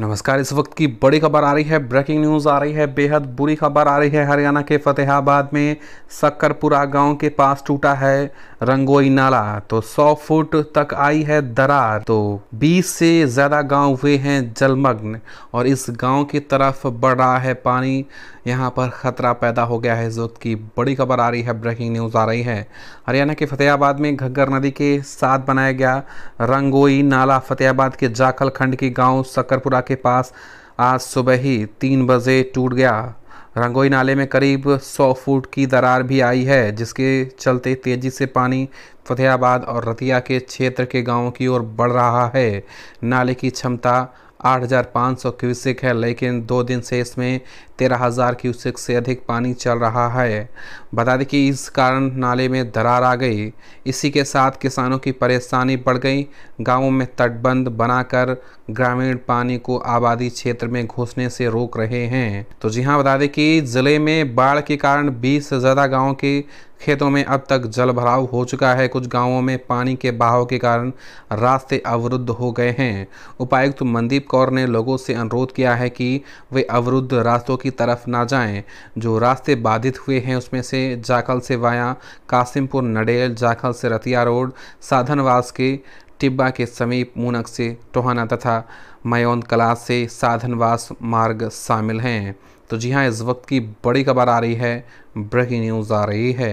नमस्कार इस वक्त की बड़ी खबर आ रही है ब्रेकिंग न्यूज़ आ रही है बेहद बुरी खबर आ रही है हरियाणा के फतेहाबाद में सक्करपुरा गांव के पास टूटा है रंगोई नाला तो 100 फुट तक आई है दरार तो 20 से ज़्यादा गांव हुए हैं जलमग्न और इस गांव की तरफ बढ़ रहा है पानी यहां पर ख़तरा पैदा हो गया है इस वक्त की बड़ी खबर आ रही है ब्रेकिंग न्यूज़ आ रही है हरियाणा के फतेहाबाद में घग्गर नदी के साथ बनाया गया रंगोई नाला फतेहाबाद के जाखल खंड के गाँव सक्करपुरा के पास आज सुबह ही तीन बजे टूट गया रंगोई नाले में करीब 100 फुट की दरार भी आई है जिसके चलते तेज़ी से पानी फतेहाबाद और रतिया के क्षेत्र के गांवों की ओर बढ़ रहा है नाले की क्षमता 8,500 क्यूसिक है लेकिन दो दिन से इसमें 13,000 क्यूसिक से अधिक पानी चल रहा है बता दें कि इस कारण नाले में दरार आ गई इसी के साथ किसानों की परेशानी बढ़ गई गांवों में तटबंध बनाकर ग्रामीण पानी को आबादी क्षेत्र में घुसने से रोक रहे हैं तो जी हाँ बता दें कि ज़िले में बाढ़ के कारण बीस से ज़्यादा गाँव के खेतों में अब तक जलभराव हो चुका है कुछ गांवों में पानी के बहाव के कारण रास्ते अवरुद्ध हो गए हैं उपायुक्त मनदीप कौर ने लोगों से अनुरोध किया है कि वे अवरुद्ध रास्तों की तरफ ना जाएं जो रास्ते बाधित हुए हैं उसमें से जाखल से वाया कासिमपुर नडेल जाखल से रतिया रोड साधनवास के टिब्बा के समीप मूनक से टोहाना तथा मयोन कला से साधनवास मार्ग शामिल हैं तो जी हाँ इस वक्त की बड़ी खबर आ रही है ब्रेकिंग न्यूज़ आ रही है